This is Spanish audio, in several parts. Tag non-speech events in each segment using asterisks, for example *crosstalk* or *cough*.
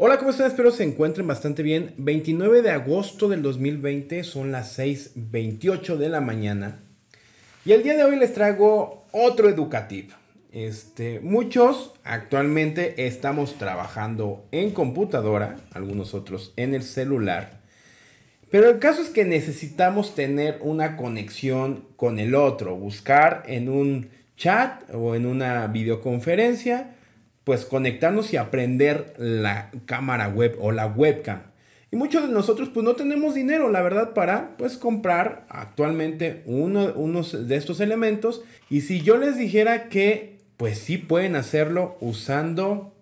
Hola, ¿cómo están? Espero se encuentren bastante bien. 29 de agosto del 2020 son las 6.28 de la mañana. Y el día de hoy les traigo otro educativo. Este, muchos actualmente estamos trabajando en computadora, algunos otros en el celular. Pero el caso es que necesitamos tener una conexión con el otro, buscar en un chat o en una videoconferencia pues conectarnos y aprender la cámara web o la webcam. Y muchos de nosotros pues no tenemos dinero, la verdad, para pues comprar actualmente uno, unos de estos elementos. Y si yo les dijera que pues sí pueden hacerlo usando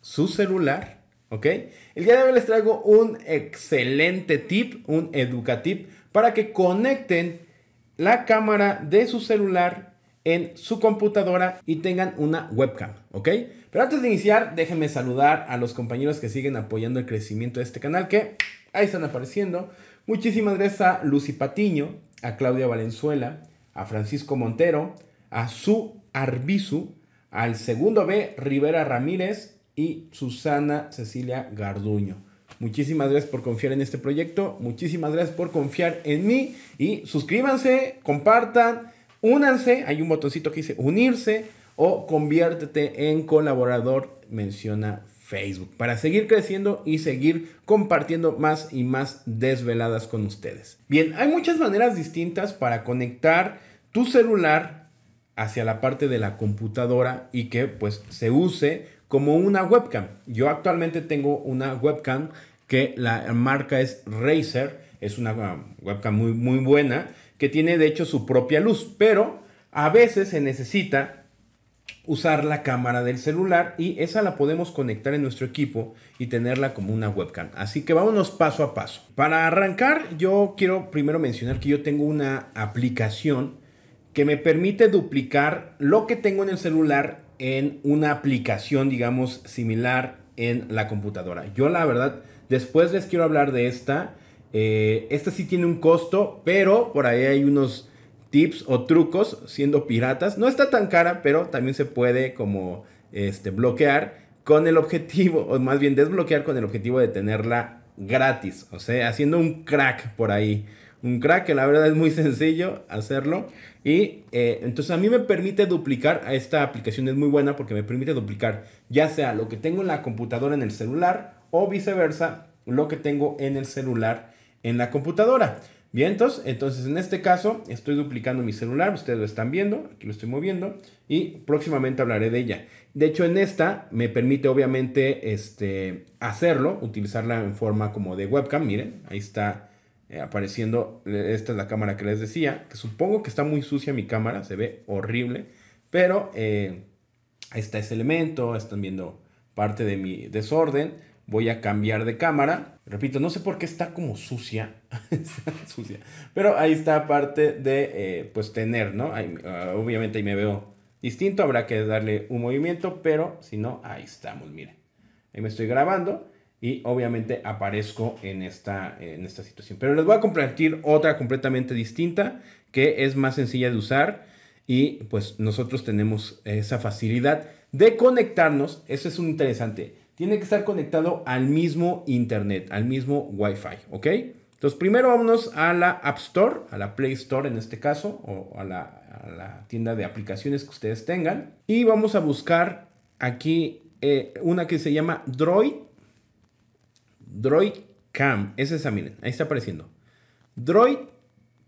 su celular, ¿ok? El día de hoy les traigo un excelente tip, un educativo, para que conecten la cámara de su celular en su computadora y tengan una webcam, ¿ok? Pero antes de iniciar, déjenme saludar a los compañeros que siguen apoyando el crecimiento de este canal, que ahí están apareciendo. Muchísimas gracias a Lucy Patiño, a Claudia Valenzuela, a Francisco Montero, a Su Arbizu, al segundo B, Rivera Ramírez y Susana Cecilia Garduño. Muchísimas gracias por confiar en este proyecto, muchísimas gracias por confiar en mí y suscríbanse, compartan Únanse, hay un botoncito que dice unirse o conviértete en colaborador, menciona Facebook, para seguir creciendo y seguir compartiendo más y más desveladas con ustedes. Bien, hay muchas maneras distintas para conectar tu celular hacia la parte de la computadora y que pues se use como una webcam. Yo actualmente tengo una webcam que la marca es Razer, es una webcam muy muy buena que tiene de hecho su propia luz, pero a veces se necesita usar la cámara del celular y esa la podemos conectar en nuestro equipo y tenerla como una webcam. Así que vámonos paso a paso. Para arrancar, yo quiero primero mencionar que yo tengo una aplicación que me permite duplicar lo que tengo en el celular en una aplicación, digamos, similar en la computadora. Yo la verdad, después les quiero hablar de esta eh, esta sí tiene un costo, pero por ahí hay unos tips o trucos siendo piratas. No está tan cara, pero también se puede como este, bloquear con el objetivo, o más bien desbloquear con el objetivo de tenerla gratis. O sea, haciendo un crack por ahí. Un crack que la verdad es muy sencillo hacerlo. Y eh, entonces a mí me permite duplicar, esta aplicación es muy buena porque me permite duplicar ya sea lo que tengo en la computadora en el celular o viceversa, lo que tengo en el celular en la computadora. Bien, entonces, en este caso estoy duplicando mi celular, ustedes lo están viendo, aquí lo estoy moviendo y próximamente hablaré de ella. De hecho, en esta me permite obviamente este, hacerlo, utilizarla en forma como de webcam, miren, ahí está eh, apareciendo, eh, esta es la cámara que les decía, que supongo que está muy sucia mi cámara, se ve horrible, pero eh, ahí está ese elemento, están viendo parte de mi desorden voy a cambiar de cámara. Repito, no sé por qué está como sucia. *laughs* sucia. Pero ahí está parte de, eh, pues, tener, ¿no? Ah, obviamente ahí me veo distinto. Habrá que darle un movimiento, pero si no, ahí estamos, miren. Ahí me estoy grabando y obviamente aparezco en esta, en esta situación. Pero les voy a compartir otra completamente distinta que es más sencilla de usar y pues nosotros tenemos esa facilidad de conectarnos. Eso es un interesante tiene que estar conectado al mismo Internet, al mismo Wi-Fi, ¿ok? Entonces, primero vámonos a la App Store, a la Play Store en este caso, o a la, tienda de aplicaciones que ustedes tengan. Y vamos a buscar aquí eh, una que se llama Droid. Droid Cam. Es esa, miren, ahí está apareciendo. Droid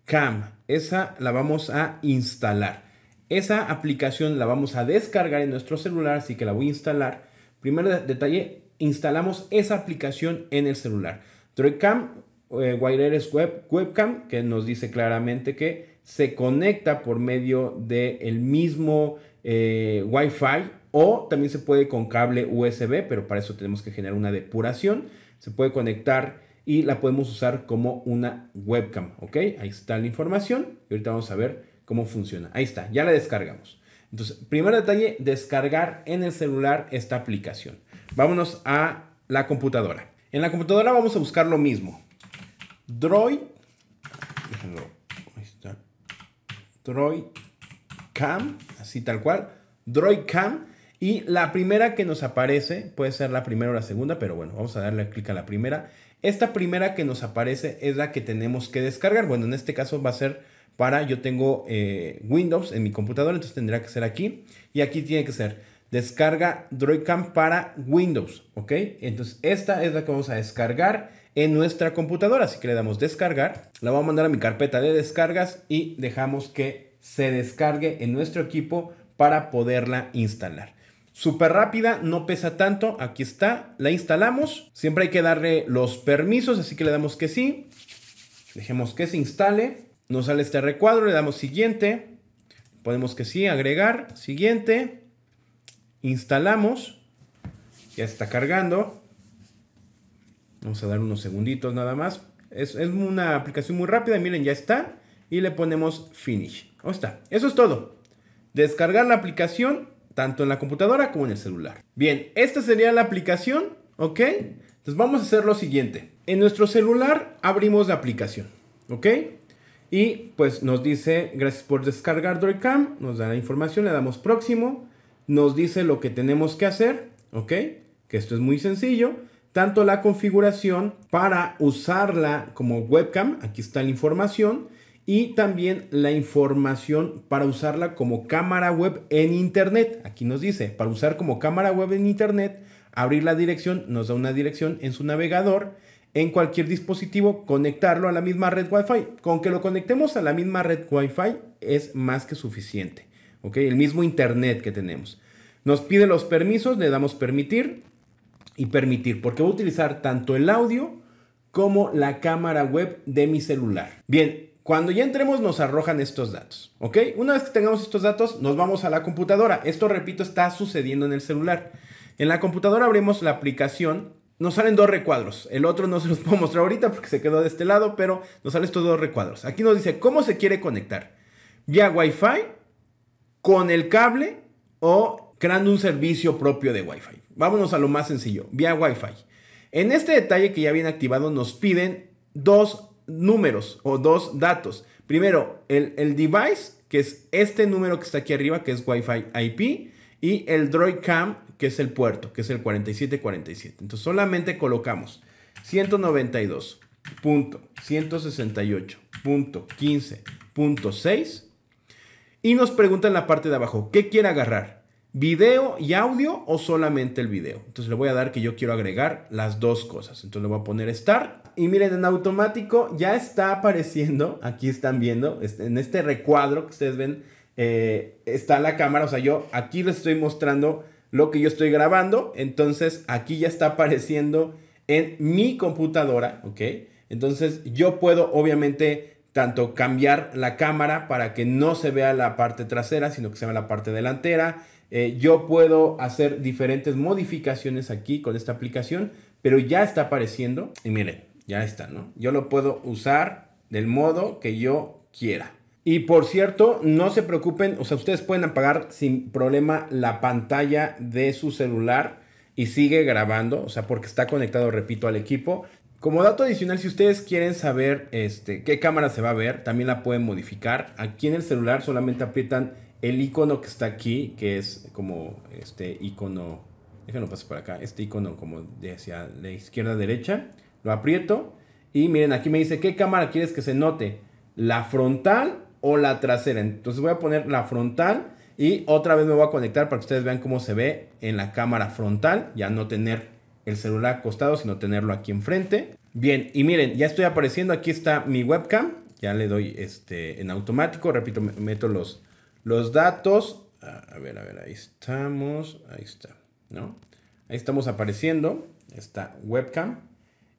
Cam. Esa la vamos a instalar. Esa aplicación la vamos a descargar en nuestro celular, así que la voy a instalar. Primer detalle, instalamos esa aplicación en el celular. Droidcam, eh, Wireless Webcam, que nos dice claramente que se conecta por medio del el mismo eh, Wi-Fi o también se puede con cable USB, pero para eso tenemos que generar una depuración. Se puede conectar y la podemos usar como una webcam, ¿ok? Ahí está la información y ahorita vamos a ver cómo funciona. Ahí está, ya la descargamos. Entonces, primer detalle, descargar en el celular esta aplicación. Vámonos a la computadora. En la computadora vamos a buscar lo mismo. Droid. Déjenlo. Droid Cam. Así tal cual. Droid Cam. Y la primera que nos aparece, puede ser la primera o la segunda, pero bueno, vamos a darle clic a la primera. Esta primera que nos aparece es la que tenemos que descargar. Bueno, en este caso va a ser para, yo tengo eh, Windows en mi computadora, entonces tendría que ser aquí. Y aquí tiene que ser descarga DroidCam para Windows, ¿ok? Entonces esta es la que vamos a descargar en nuestra computadora, así que le damos descargar, la vamos a mandar a mi carpeta de descargas y dejamos que se descargue en nuestro equipo para poderla instalar. Súper rápida, no pesa tanto, aquí está, la instalamos, siempre hay que darle los permisos, así que le damos que sí, dejemos que se instale, nos sale este recuadro, le damos siguiente. podemos que sí, agregar, siguiente. Instalamos. Ya está cargando. Vamos a dar unos segunditos nada más. Es, es una aplicación muy rápida. Miren, ya está. Y le ponemos finish. Ahí está. Eso es todo. Descargar la aplicación tanto en la computadora como en el celular. Bien, esta sería la aplicación. ¿Ok? Entonces vamos a hacer lo siguiente. En nuestro celular abrimos la aplicación. ¿Ok? Y pues nos dice, gracias por descargar DroidCam, nos da la información, le damos próximo, nos dice lo que tenemos que hacer, ¿ok? Que esto es muy sencillo. Tanto la configuración para usarla como webcam, aquí está la información, y también la información para usarla como cámara web en internet. Aquí nos dice, para usar como cámara web en internet, abrir la dirección, nos da una dirección en su navegador en cualquier dispositivo, conectarlo a la misma red Wi-Fi. Con que lo conectemos a la misma red Wi-Fi es más que suficiente. ¿ok? El mismo Internet que tenemos. Nos pide los permisos, le damos permitir y permitir, porque voy a utilizar tanto el audio como la cámara web de mi celular. Bien, cuando ya entremos nos arrojan estos datos, ¿ok? Una vez que tengamos estos datos, nos vamos a la computadora. Esto, repito, está sucediendo en el celular. En la computadora abrimos la aplicación nos salen dos recuadros. El otro no se los *laughs* puedo mostrar ahorita porque se quedó de este lado, pero nos salen estos dos recuadros. Aquí nos dice cómo se quiere conectar. Vía Wi-Fi, con el cable o creando un servicio propio de Wi-Fi. Vámonos a lo más sencillo, vía Wi-Fi. En este detalle que ya viene activado nos piden dos números o dos datos. Primero, el, device, que es este número que está aquí arriba, que es Wi-Fi IP, y el DroidCam que es el puerto, que es el 4747. Entonces solamente colocamos 192.168.15.6 y nos pregunta en la parte de abajo, ¿qué quiere agarrar? ¿Video y audio o solamente el video? Entonces le voy a dar que yo quiero agregar las dos cosas. Entonces le voy a poner Start. Y miren, en automático ya está apareciendo, aquí están viendo, este, en este recuadro que ustedes ven, eh, está la cámara. O sea, yo aquí les estoy mostrando lo que yo estoy grabando. Entonces aquí ya está apareciendo en mi computadora, ¿ok? Entonces yo puedo obviamente tanto cambiar la cámara para que no se vea la parte trasera, sino que se vea la parte delantera. Eh, yo puedo hacer diferentes modificaciones aquí con esta aplicación, pero ya está apareciendo. Y miren, ya está, ¿no? Yo lo puedo usar del modo que yo quiera. Y por cierto, no se preocupen, o sea, ustedes pueden apagar sin problema la pantalla de su celular y sigue grabando, o sea, porque está conectado, repito, al equipo. Como dato adicional, si ustedes quieren saber este, qué cámara se va a ver, también la pueden modificar. Aquí en el celular solamente aprietan el icono que está aquí, que es como este icono, déjenlo pasar por acá, este icono como de hacia la izquierda derecha, lo aprieto y miren, aquí me dice qué cámara quieres que se note, la frontal o la trasera. Entonces voy a poner la frontal y otra vez me voy a conectar para que ustedes vean cómo se ve en la cámara frontal. Ya no tener el celular acostado, sino tenerlo aquí enfrente. Bien, y miren, ya estoy apareciendo. Aquí está mi webcam. Ya le doy este en automático. Repito, meto los, los datos. A ver, a ver, ahí estamos. Ahí está, ¿no? Ahí estamos apareciendo esta webcam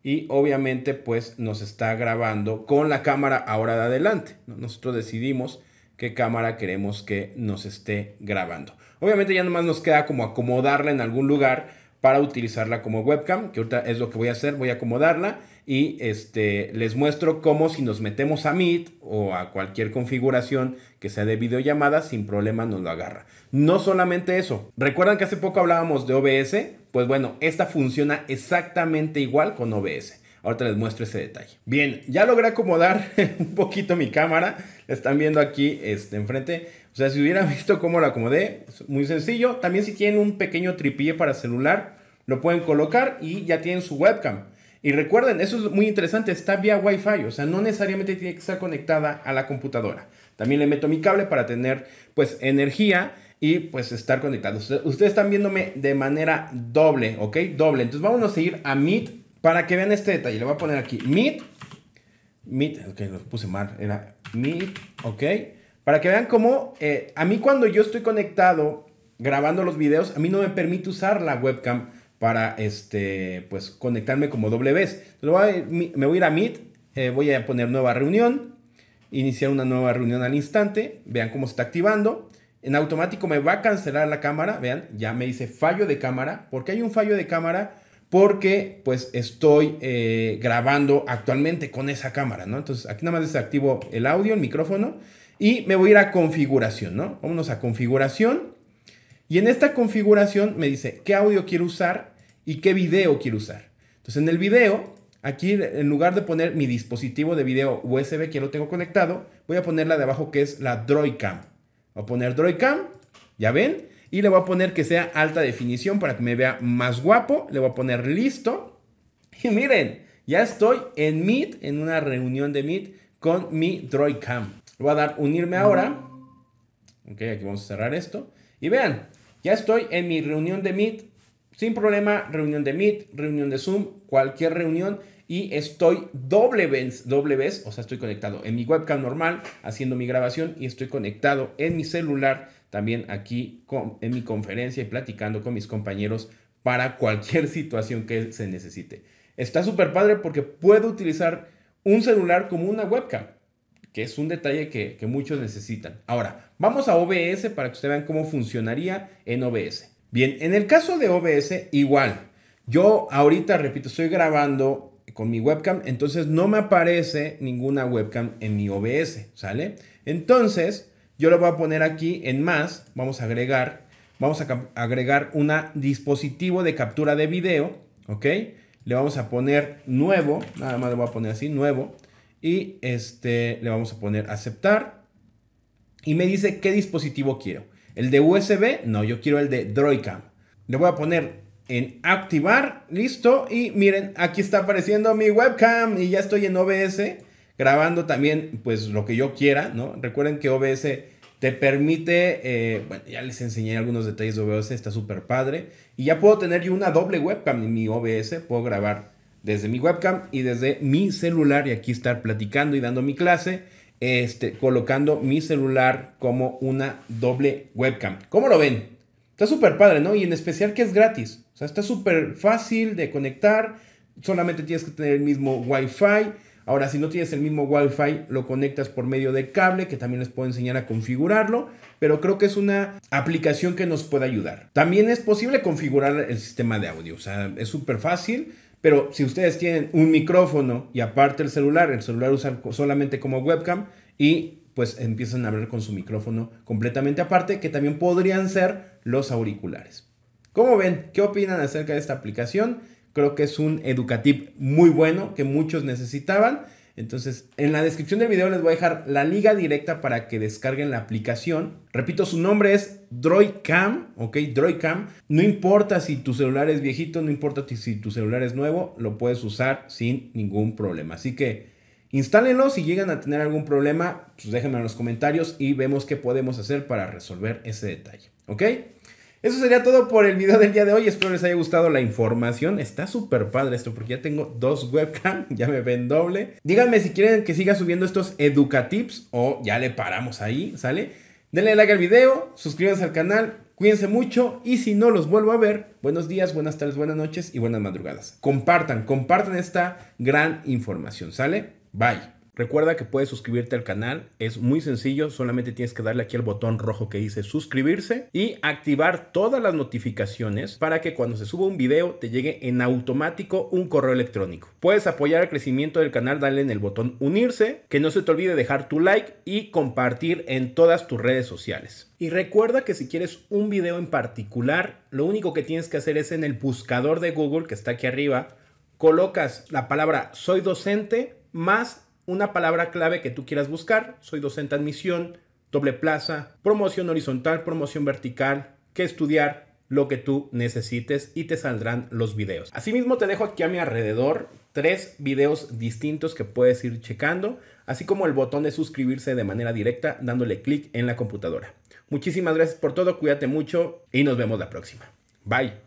y obviamente pues nos está grabando con la cámara ahora de adelante. Nosotros decidimos qué cámara queremos que nos esté grabando. Obviamente ya nomás nos queda como acomodarla en algún lugar para utilizarla como webcam, que ahorita es lo que voy a hacer, voy a acomodarla y este, les muestro cómo si nos metemos a Meet o a cualquier configuración que sea de videollamada, sin problema nos lo agarra. No solamente eso, recuerdan que hace poco hablábamos de OBS, pues bueno, esta funciona exactamente igual con OBS. Ahorita les muestro ese detalle. Bien, ya logré acomodar *laughs* un poquito mi cámara. están viendo aquí este, enfrente. O sea, si hubiera *laughs* visto cómo lo acomodé, pues, muy sencillo. También si tienen un pequeño tripille para celular, lo pueden colocar y ya tienen su webcam. Y recuerden, eso es muy interesante, está vía Wi-Fi, o sea, no necesariamente tiene que estar conectada a la computadora. También le meto mi cable para tener pues energía y pues estar conectado. Ustedes están viéndome de manera doble, ¿ok? Doble. Entonces vámonos a ir a Meet para que vean este detalle. Le voy a poner aquí Meet. Meet, ok, lo puse mal, era Meet, ok. Para que vean cómo eh, a mí cuando yo estoy conectado grabando los videos, a mí no me permite usar la webcam para este, pues, conectarme como doble vez. me voy a ir a Meet, eh, voy a poner nueva reunión, iniciar una nueva reunión al instante, vean cómo se está activando. En automático me va a cancelar la cámara, vean, ya me dice fallo de cámara, porque hay un fallo de cámara porque pues estoy eh, grabando actualmente con esa cámara, ¿no? Entonces aquí nada más desactivo el audio, el micrófono y me voy a ir a configuración, ¿no? Vámonos a configuración. Y en esta configuración me dice qué audio quiero usar y qué video quiero usar. Entonces en el video, aquí en lugar de poner mi dispositivo de video USB que lo tengo conectado, voy a poner la de abajo que es la Droidcam. Voy a poner Droidcam, ya ven, y le voy a poner que sea alta definición para que me vea más guapo. Le voy a poner listo. Y miren, ya estoy en Meet, en una reunión de Meet con mi Droidcam. Le voy a dar unirme ahora. Ok, aquí vamos a cerrar esto. Y vean, ya estoy en mi reunión de Meet. Sin problema, reunión de Meet, reunión de Zoom, cualquier reunión. Y estoy doble vez, doble vez, o sea, estoy conectado en mi webcam normal haciendo mi grabación y estoy conectado en mi celular también aquí en mi conferencia y platicando con mis compañeros para cualquier *laughs* situación que se necesite. Está súper padre porque puedo utilizar un celular como una webcam que es un detalle que, muchos necesitan. Ahora, vamos a OBS para que ustedes vean cómo funcionaría en OBS. Bien, en el caso de OBS, igual. Yo ahorita, repito, estoy grabando con mi webcam, entonces no me aparece ninguna webcam en mi OBS, ¿sale? Entonces, yo lo voy a poner aquí en más, vamos a agregar, vamos a agregar un dispositivo de captura de video, ¿ok? Le vamos a poner nuevo, nada más le voy a poner así, nuevo. Y este, le vamos a poner aceptar. Y me dice qué dispositivo quiero. ¿El de USB? No, yo quiero el de Droidcam. Le voy a poner en activar. Listo. Y miren, aquí está apareciendo mi webcam. Y ya estoy en OBS grabando también pues lo que yo quiera, ¿no? Recuerden que OBS te permite, eh, bueno, ya les enseñé algunos detalles de OBS, está súper padre. Y ya puedo tener yo una doble webcam en mi OBS, puedo grabar desde mi webcam y desde mi celular y aquí estar platicando y dando mi clase, este, colocando mi celular como una doble webcam. ¿Cómo lo ven? Está súper padre, ¿no? Y en especial que es gratis. O sea, está súper fácil de conectar. Solamente tienes que tener el mismo Wi-Fi. Ahora, si no tienes el mismo Wi-Fi, lo conectas por medio de cable, que también les puedo enseñar a configurarlo, pero creo que es una aplicación que nos puede ayudar. También es posible configurar el sistema de audio, o sea, es súper fácil. Pero si ustedes tienen un micrófono y aparte el celular, el celular usan solamente como webcam y pues empiezan a hablar con su micrófono completamente aparte, que también podrían ser los auriculares. ¿Cómo ven? ¿Qué opinan acerca de esta aplicación? Creo que es un educativo muy bueno que muchos necesitaban entonces, en la descripción del video les voy a dejar la liga directa para que descarguen la aplicación. Repito, su nombre es DroidCam, ¿ok? DroidCam. No importa si tu celular es viejito, no importa si tu celular es nuevo, lo puedes usar sin ningún problema. Así que instálenlo, si llegan a tener algún problema, pues déjenme en los comentarios y vemos qué podemos hacer para resolver ese detalle, ¿ok? Eso sería todo por el video del día de hoy. Espero les haya gustado la información. Está súper padre esto porque ya tengo dos webcams, *laughs* ya me ven doble. Díganme si quieren que siga subiendo estos educatips o ya le paramos ahí, ¿sale? Denle like al video, suscríbanse al canal, cuídense mucho y si no los vuelvo a ver, buenos días, buenas tardes, buenas noches y buenas madrugadas. Compartan, compartan esta gran información, ¿sale? Bye. Recuerda que puedes suscribirte al canal, es muy sencillo, solamente tienes que darle aquí al botón rojo que dice suscribirse y activar todas las notificaciones para que cuando se suba un video te llegue en automático un correo electrónico. Puedes apoyar el crecimiento del canal, dale en el botón unirse, que no se te olvide dejar tu like y compartir en todas tus redes sociales. Y recuerda que si quieres un video en particular, lo único que tienes que hacer es en el buscador de Google que está aquí arriba, colocas la palabra soy docente más una palabra clave que tú quieras buscar. Soy docente admisión, doble plaza, promoción horizontal, promoción vertical, qué estudiar, lo que tú necesites y te saldrán los videos. Asimismo te dejo aquí a mi alrededor tres videos distintos que puedes ir checando, así como el botón de suscribirse de manera directa dándole clic en la computadora. Muchísimas gracias por todo, cuídate mucho y nos vemos la próxima. Bye.